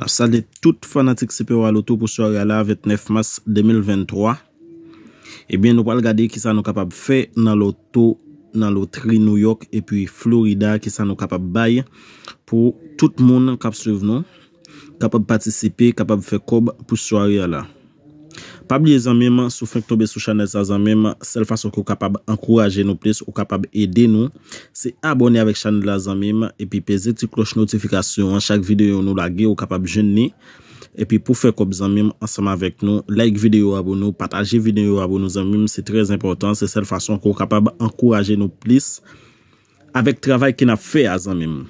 La sa de tout fanatik sepe wa loto pou soya la, 29 mars 2023, e eh bin nou pal gade ki sa nou kapab fe nan loto, nan lotri New York e pi Florida ki sa nou kapab bay pou tout moun kap suyev nou, kapab patisipe, kapab fe kob pou soya la. Pabliye zanmim, soufen k tombe sou chanel zanmim, sel fason k ou kapab ankoraje nou plis, ou kapab ede nou, se abonye avek chanel zanmim, epi peze ti kloche notifikasyon, chak videyo nou lage, ou kapab jenni, epi pou fe kop zanmim, ansama vek nou, like videyo ou abonou, pataje videyo ou abonou zanmim, se trez importan, se sel fason k ou kapab ankoraje nou plis, avek travay ki na fe zanmim.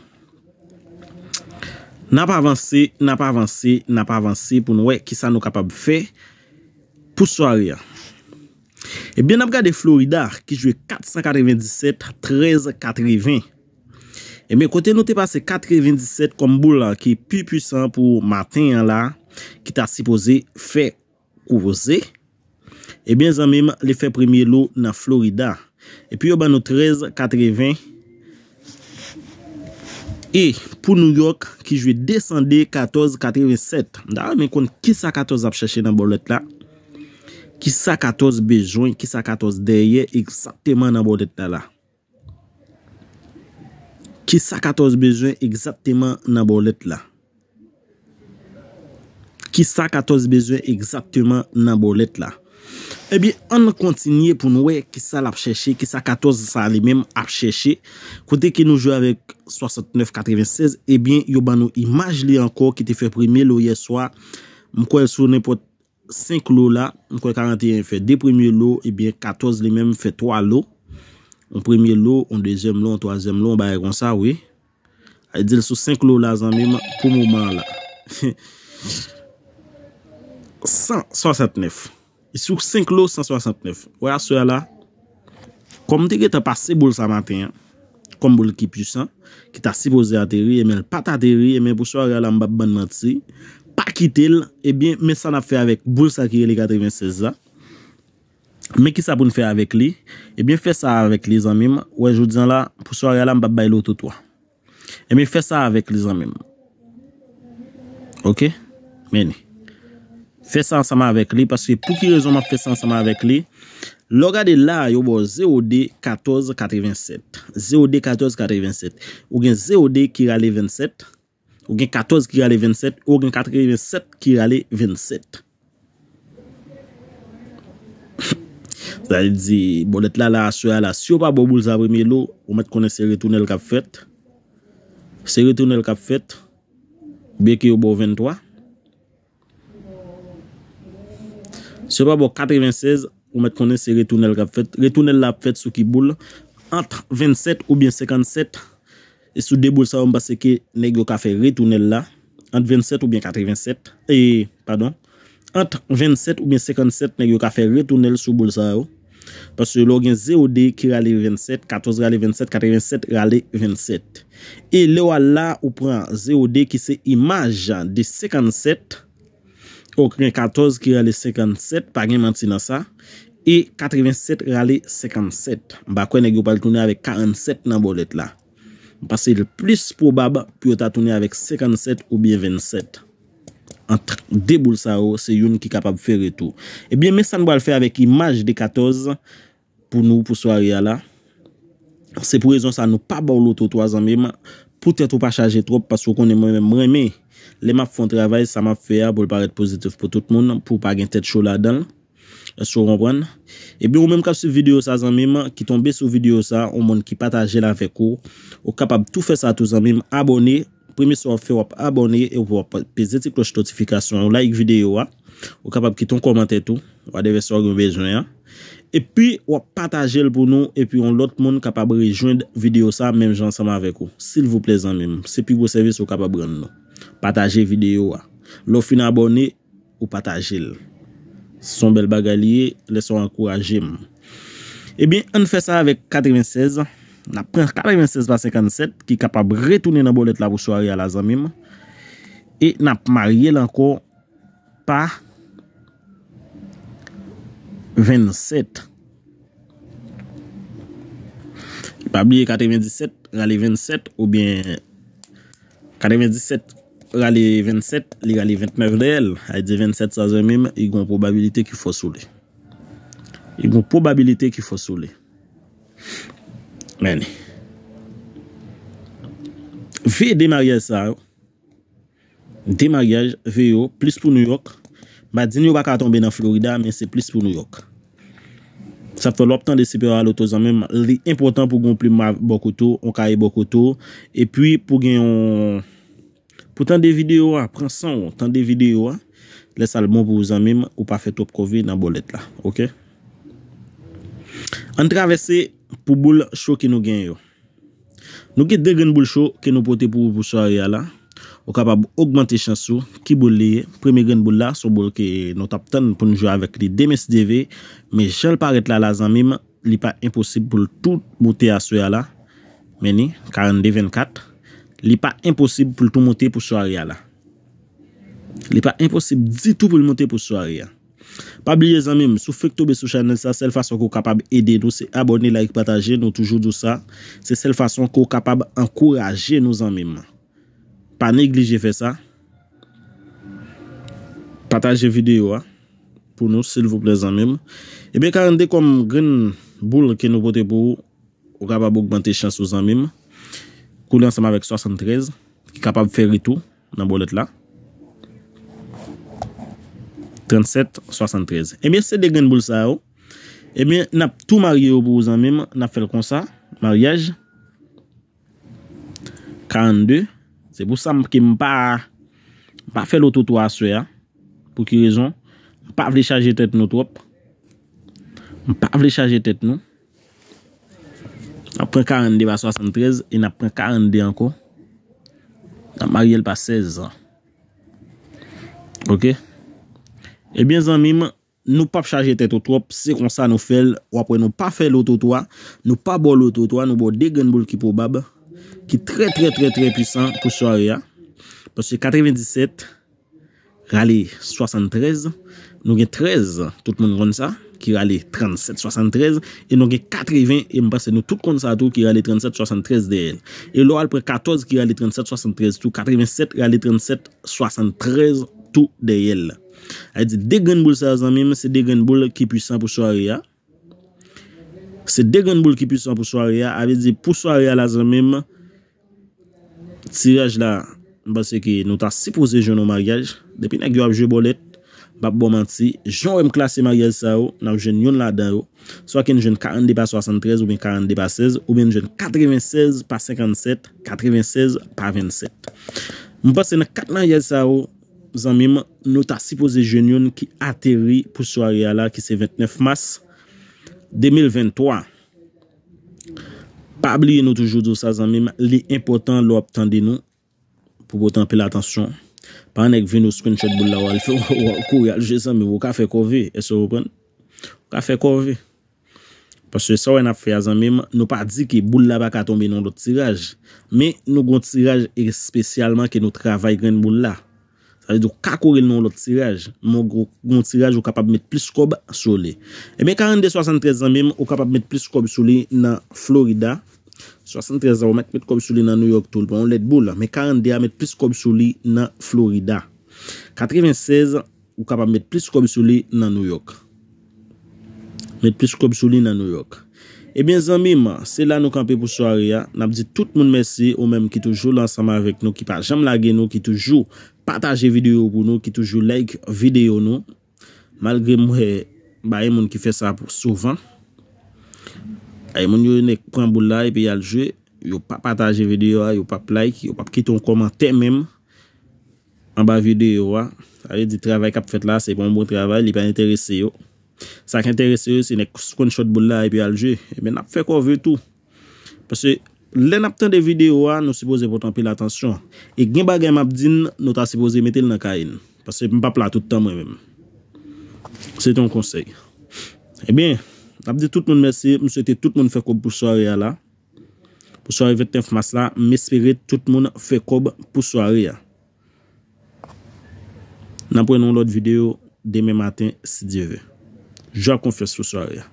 Na pa avansi, na pa avansi, na pa avansi pou nou wey ki sa nou kapab fe zanmim. Pou soaryan. Ebyen eh ap gade Florida ki jwe 497, 13, 80. Ebyen kote note pa se 97 kombo la ki pi pwisan pou matin la. Ki ta sipoze fe kouvoze. Ebyen eh zanmim le fe premye lo nan Florida. Epyen yo ban nou 13, 80. E pou New York ki jwe descendé 14, 87. Nda ame kon ki sa 14 ap chache nan bolet la. Ki sa katoz bejwen, ki sa katoz derye, eksepteman nan bolet la. Ki sa katoz bejwen, eksepteman nan bolet la. Ki sa katoz bejwen, eksepteman nan bolet la. E eh bi, an nou kontinye pou nou wey, ki sa la apcheche, ki sa katoz sa li men apcheche, kote ki nou jou avèk 69-96, e bi, yo ban nou imaj li anko, ki te fè primè lo yè swa, mko el sou nèpote, 5 lo la, mwen kwen 41 fe 2 premye lo, ebyen 14 li men fe 3 lo. Mwen premye lo, mwen 2 jem lo, mwen 3 jem lo, mwen baye kon sa we. A yi dil sou 5 lo la zan, mwen pou mouman la. 169. Sou 5 lo, 169. Woy a sou ya la, kom di ge te pase boul sa maten ya, kom boul ki pjusan, ki ta sipoze a teri, e men pata teri, e men pwoswa re la mbap ban nanti, pa kitel, ebyen, men san a fe avèk boul sa kire li 96 a men ki sa pou n fe avèk li ebyen, fe sa avèk li zanmim wè, joudjan la, pou soya yalam babay lo toutwa, ebyen, fe sa avèk li zanmim ok, men fe sa ansama avèk li, paske pou ki rezon ma fe sa ansama avèk li logade la, yobo ZOD 1487 ZOD 1487 ou gen ZOD kire li 27 ok Ou gen 14 ki rale 27, ou gen 87 ki rale 27. Zal di, bon let la la, si ou pa bo bouz apremi lo, ou met konen se retounel kap fet. Se retounel kap fet, beke ou bo 23. Si ou pa bo 96, ou met konen se retounel kap fet. Retounel la fet sou ki bouz, antre 27 ou bien 57 apremi. E sou de boulsa ou mba seke negyo ka fe retounel la. Ante 27 ou bien 87. E, pardon. Ante 27 ou bien 57 negyo ka fe retounel sou boulsa ou. Pasou yo lou gen 0D ki rale 27, 14 rale 27, 87 rale 27. E lou ala ou pran 0D ki se imajan de 57. Ou gen 14 ki rale 57, pa gen manti nan sa. E 87 rale 57. Mba kwen negyo palitounel ave 47 nan bolet la. Mpase il plis probab pou yon ta touni avèk 57 ou bien 27. An trak deboul sa ou, se yon ki kapab fè reto. Ebyen, mè sa nou wè l fè avèk imaj de 14 pou nou, pou swariya la. Se pou rezon sa nou pa bò loutou 3 an. Mè mè, pou tèt ou pa chanje trop, pasou konen mè mè mè mè. Lè mè fè an travè, sa mè fè avè, pou l parèt pozitif pou tout moun, pou pa gen tèt chò la dan. A sou rempren. E bi ou menm kap su video sa zanmim. Ki ton besou video sa. Ou moun ki pataje l avèk ou. Ou kapab tou fè sa tou zanmim. Abonè. Primi sou wap fè wap abonè. E wap pè zè ti kloche notifikasyon. Ou like videyo wap. Ou kapab ki ton komante tou. Ou adève sou wap gen bezwen ya. E pi wap pataje l pou nou. E pi ou lot moun kapab rejouen video sa. Menm jan saman avèk ou. Sil vop lèz anmim. Se pi wap servis wap kapab rejouen nou. Pataje videyo wap. Lofi nan abonè. Son bel bagalye le son ankouraje m. Ebyen, an fè sa avèk 96. Napren 96 pa 57 ki kapab retounen nan bolet la vouswari a la zanmim. E nap marye lankou pa 27. Pabliye 97, rale 27 oubyen 97. Rale 27, li rale 29 de el, ay di 27 sa zanmim, i goun probabilite ki fos sou li. I goun probabilite ki fos sou li. Mèni. Vi demaryaj sa, demaryaj, vi yo, plis pou New York, ba din yo baka tombe nan Florida, men se plis pou New York. Sa fò lop tan de sepe ralotou zanmim, li impotant pou goun pli mwa bokotou, on kaye bokotou, e pi pou gen yon... Ou tan de videyo a, pran san ou, tan de videyo a, les al bon pou zanmim ou pa fe top kovid nan bolet la, ok? An travese pou boul chou ki nou gen yo. Nou ki de gen boul chou ki nou pote pou boul chou a ya la, ou kapab ou augmente chansou ki boul liye. Premi gen boul la, sou boul ki nou tap tan pou nou jwa avek li demes dv, me chal paret la la zanmim, li pa imposib pou l tout boute a sou ya la, meni, karan dvn katre. Li pa imposib pou l'tou montè pou sou a ria la. Li pa imposib ditou pou l'montè pou sou a ria. Pa bliye zanmim. Sou fèk toube sou chanel sa. Sel fason kou kapab ede nou. Se abonni, like, pataje. Nou toujou dou sa. Se sel fason kou kapab ankouraje nou zanmim. Pa neglije fè sa. Pataje videyo a. Pou nou. Se l'vou plez zanmim. Ebe karende kom gren boule ki nou pote pou. Ou kapab ouk bante chan sou zanmim. Ebe karende kom gren boule ki nou pote pou. Koulè ansama vek 73, ki kapab fè ritu nan bolet la. 37, 73. E mi, se de gen boul sa yo, e mi, nap tou mari yo bou zan mim, nap fèl konsa, mariage. 42, se bousan ki m pa fèl ototwa aswe ya, pou ki rezon, m pa vle chaje tèt nou trop, m pa vle chaje tèt nou. N ap pren 42 pa 73, e n ap pren 42 anko N ap marye l pa 16 Ok Ebyen zan mim, nou pap chaje tetotrop Se kon sa nou fel, wapre nou pa fel ototwa Nou pa bol ototwa, nou bol degen bol ki pou bab Ki tre tre tre tre pisan pou so aya Pase 97, rale 73 Nou gen 13, tout moun ron sa ki rale 37-73 e non ke 80 e mba se nou tout kon sa tou ki rale 37-73 de yel e lor alpre 14 ki rale 37-73 tou 87 ki rale 37-73 tou de yel ave di de genn boule sa azan mim se de genn boule ki pwisan pou so ariya se de genn boule ki pwisan pou so ariya ave di pou so ariya la zan mim tiraj la mba se ki nou ta si pose joun ou magaj depi na gyo ap jwe bolet Bap bo manti, joun wèm klasèman yèl sa ou nan jèn yon la dan ou. So akèn jèn 40 deba 73 ou ben 40 deba 16 ou ben jèn 96 pa 57, 96 pa 27. Mbòsè nan 4 nan yèl sa ou, zanmim, nou ta sipose jèn yon ki atéri pou so ari ala ki se 29 mas 2023. Bap li yon nou toujou dò sa zanmim, li impotant lou ap tande nou pou potanpe l'atansyon. Pa anèk vin nou screenshot boulla wal fè wakou yalje san mè wou ka fè kovè, e so wakon, wou ka fè kovè. Paswè sa wè na fè a zan mèm, nou pa di ki boulla baka tombe nan lot tiraj, mè nou goun tiraj e spesyalman ki nou travay gren boulla. Sa zidou kakore nan lot tiraj, mou goun tiraj wou kapab met plis kob solè. E mè 40-73 zan mèm wou kapab met plis kob solè nan Florida, 73 avon mèk mèk kòb sou li nan New York tou. Bon, let bou la. Mèk 40 dia mèk plis kòb sou li nan Florida. 96 avon mèk mèk plis kòb sou li nan New York. Mèk plis kòb sou li nan New York. E eh bèn zanmim, se la nou kampe pou soaryan, nan mèm di tout moun mèsi ou mèm ki toujou lansama vek nou, ki par jam lage nou, ki toujou pataje video pou nou, ki toujou like video nou. Malgré mwen, mwen ki fè sa pou souvan. Ay moun yo yon ek pran boul la epi aljwe, yo pa pataje videyo a, yo pa playk, yo pa kiton komante mèm an ba videyo a. A yon di travay kap fèt la, se yon pon moun travay, li pan interese yo. Sa ki interese yo, se yon ek skon chot boul la epi aljwe, e mè nap fèk wò vè tou. Pase, lè nap tan de videyo a, nou se posey potan pè l'atansyon. E gen bagè mabdine, nou ta se posey metel nan kain. Pase, mè pa play toutan mè mèm. Se yon konsey. E mèm, N ap di tout moun mersi, m souwete tout moun fè kob pou souwari ya la. Pou souwari 25 mars la, m espere tout moun fè kob pou souwari ya. N ap wè nou lòt videyo demè matin si diwe. Jò konfès pou souwari ya.